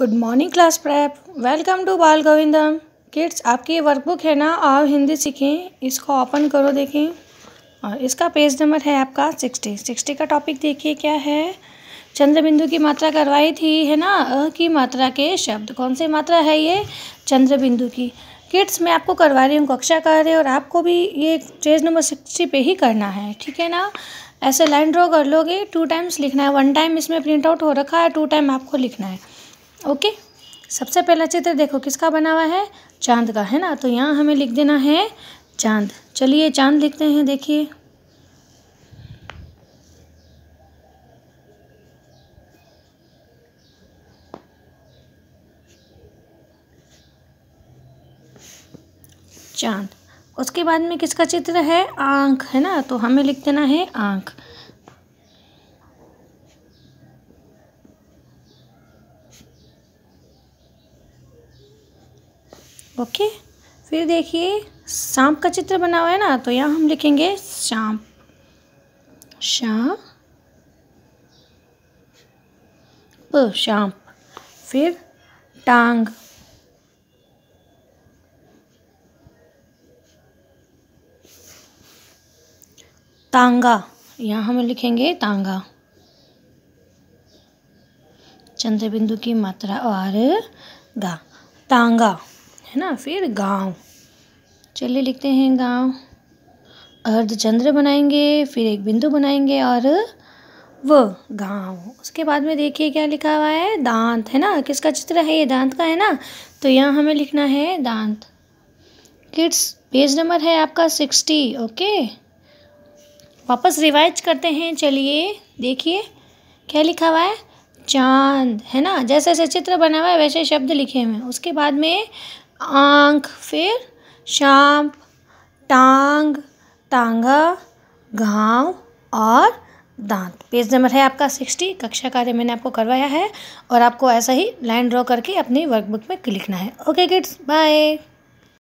good morning class prep welcome to Bal Govindam kids आपकी ये workbook है ना आप हिंदी सीखें इसको ओपन करो देखें और इसका पेज नंबर है आपका सिक्सटी सिक्सटी का टॉपिक देखिए क्या है चंद्रबिंदु की मात्रा करवाई थी है ना अ की मात्रा के शब्द कौन सी मात्रा है ये चंद्रबिंदु की किड्स मैं आपको करवा रही हूँ कक्षा कर रहे और आपको भी ये पेज नंबर सिक्सटी पे ही करना है ठीक है ना ऐसे लाइन ड्रॉ कर लोगे टू टाइम्स लिखना है वन टाइम इसमें प्रिंट आउट हो रखा है टू टाइम आपको लिखना है ओके सबसे पहला चित्र देखो किसका बना हुआ है चांद का है ना तो यहाँ हमें लिख देना है चांद चलिए चांद लिखते हैं देखिए चांद उसके बाद में किसका चित्र है आंख है ना तो हमें लिख देना है आंख ओके फिर देखिए सांप का चित्र बना हुआ है ना तो यहाँ हम लिखेंगे शाम शाप शाम फिर टांग तांगा यहाँ हम लिखेंगे तांगा चंद्रबिंदु की मात्रा और गा तांगा है ना फिर गांव चलिए लिखते हैं गांव अर्धचंद्र बनाएंगे फिर एक बिंदु बनाएंगे और व गांव उसके बाद में देखिए क्या लिखा हुआ है दांत है ना किसका चित्र है ये दांत का है ना तो यहाँ हमें लिखना है दांत किड्स पेज नंबर है आपका सिक्सटी ओके वापस रिवाइज करते हैं चलिए देखिए क्या लिखा हुआ है चांद है ना जैसे जैसे चित्र बना हुआ है वैसे शब्द लिखे हुए हैं उसके बाद में आंख फिर शाम टांग टांगा घाव और दांत पेज नंबर है आपका सिक्सटी कक्षा कार्य मैंने आपको करवाया है और आपको ऐसा ही लाइन ड्रॉ करके अपनी वर्कबुक में लिखना है ओके किड्स बाय